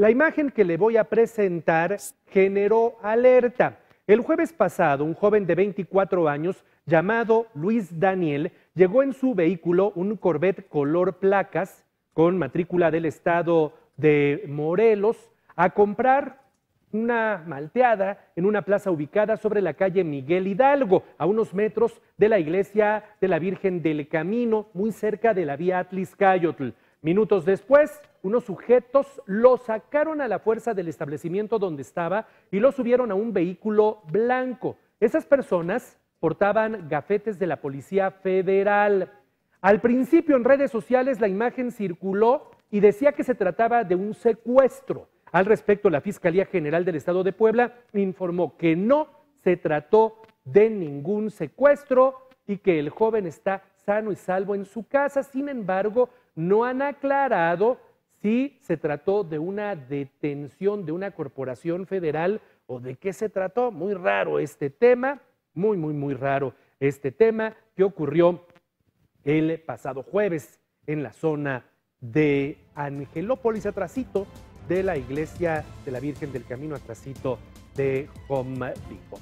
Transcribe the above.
La imagen que le voy a presentar generó alerta. El jueves pasado, un joven de 24 años llamado Luis Daniel llegó en su vehículo, un Corvette color placas con matrícula del estado de Morelos, a comprar una malteada en una plaza ubicada sobre la calle Miguel Hidalgo, a unos metros de la iglesia de la Virgen del Camino, muy cerca de la vía Cayotl. Minutos después, unos sujetos lo sacaron a la fuerza del establecimiento donde estaba y lo subieron a un vehículo blanco. Esas personas portaban gafetes de la Policía Federal. Al principio en redes sociales la imagen circuló y decía que se trataba de un secuestro. Al respecto, la Fiscalía General del Estado de Puebla informó que no se trató de ningún secuestro y que el joven está sano y salvo en su casa. Sin embargo, no han aclarado si se trató de una detención de una corporación federal o de qué se trató. Muy raro este tema, muy, muy, muy raro este tema que ocurrió el pasado jueves en la zona de Angelópolis, atrasito de la iglesia de la Virgen del Camino, atrasito de Hombico.